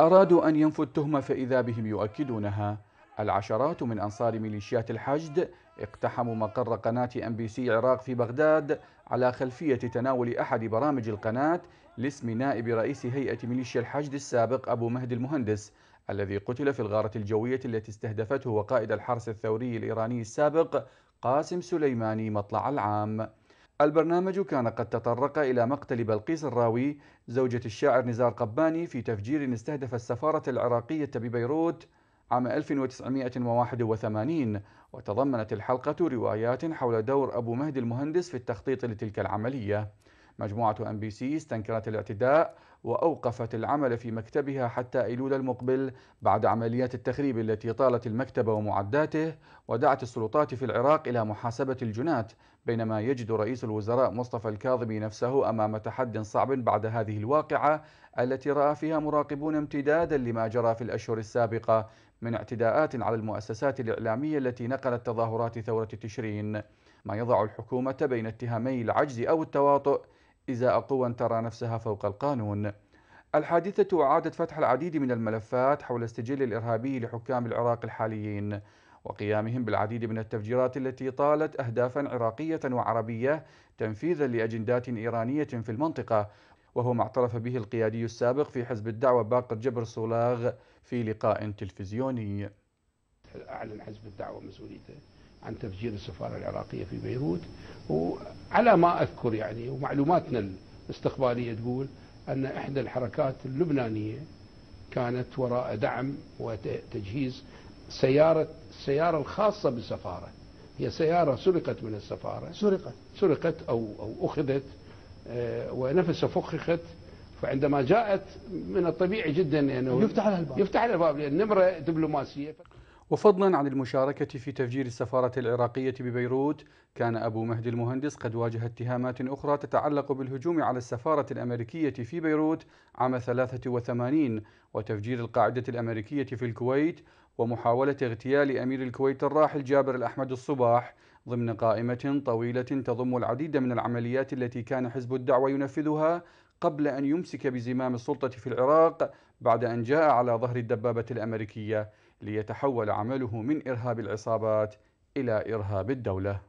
أرادوا أن ينفوا التهمة فإذا بهم يؤكدونها العشرات من أنصار ميليشيات الحشد اقتحموا مقر قناة أم بي سي عراق في بغداد على خلفية تناول أحد برامج القناة لاسم نائب رئيس هيئة ميليشيا الحشد السابق أبو مهدي المهندس الذي قتل في الغارة الجوية التي استهدفته وقائد الحرس الثوري الإيراني السابق قاسم سليماني مطلع العام البرنامج كان قد تطرق إلى مقتل بلقيس الراوي زوجة الشاعر نزار قباني في تفجير استهدف السفارة العراقية ببيروت عام 1981 وتضمنت الحلقة روايات حول دور أبو مهدي المهندس في التخطيط لتلك العملية مجموعة أم بي سي استنكرت الاعتداء وأوقفت العمل في مكتبها حتى أيلول المقبل بعد عمليات التخريب التي طالت المكتب ومعداته ودعت السلطات في العراق إلى محاسبة الجنات بينما يجد رئيس الوزراء مصطفى الكاظمي نفسه أمام تحد صعب بعد هذه الواقعة التي رأى فيها مراقبون امتدادا لما جرى في الأشهر السابقة من اعتداءات على المؤسسات الإعلامية التي نقلت تظاهرات ثورة تشرين ما يضع الحكومة بين اتهامي العجز أو التواطؤ إزاء قوى ترى نفسها فوق القانون الحادثة أعادت فتح العديد من الملفات حول السجل الإرهابي لحكام العراق الحاليين وقيامهم بالعديد من التفجيرات التي طالت أهدافا عراقية وعربية تنفيذا لأجندات إيرانية في المنطقة وهو ما اعترف به القيادي السابق في حزب الدعوة باقر جبر صولاغ في لقاء تلفزيوني أعلن حزب الدعوة مسؤوليته عن تفجير السفارة العراقية في بيروت وعلى ما أذكر يعني ومعلوماتنا الاستخبارية تقول أن إحدى الحركات اللبنانية كانت وراء دعم وتجهيز سيارة السيارة الخاصة بالسفارة هي سيارة سرقت من السفارة سرقت سرقت أو, أو أخذت آه، ونفسها فخخت فعندما جاءت من الطبيعي جدا انه يعني يفتح لها الباب يفتح لها الباب لان نمره دبلوماسيه وفضلا عن المشاركة في تفجير السفارة العراقية ببيروت كان أبو مهدي المهندس قد واجه اتهامات أخرى تتعلق بالهجوم على السفارة الأمريكية في بيروت عام 83 وتفجير القاعدة الأمريكية في الكويت ومحاولة اغتيال أمير الكويت الراحل جابر الأحمد الصباح ضمن قائمة طويلة تضم العديد من العمليات التي كان حزب الدعوة ينفذها قبل أن يمسك بزمام السلطة في العراق بعد أن جاء على ظهر الدبابة الأمريكية ليتحول عمله من إرهاب العصابات إلى إرهاب الدولة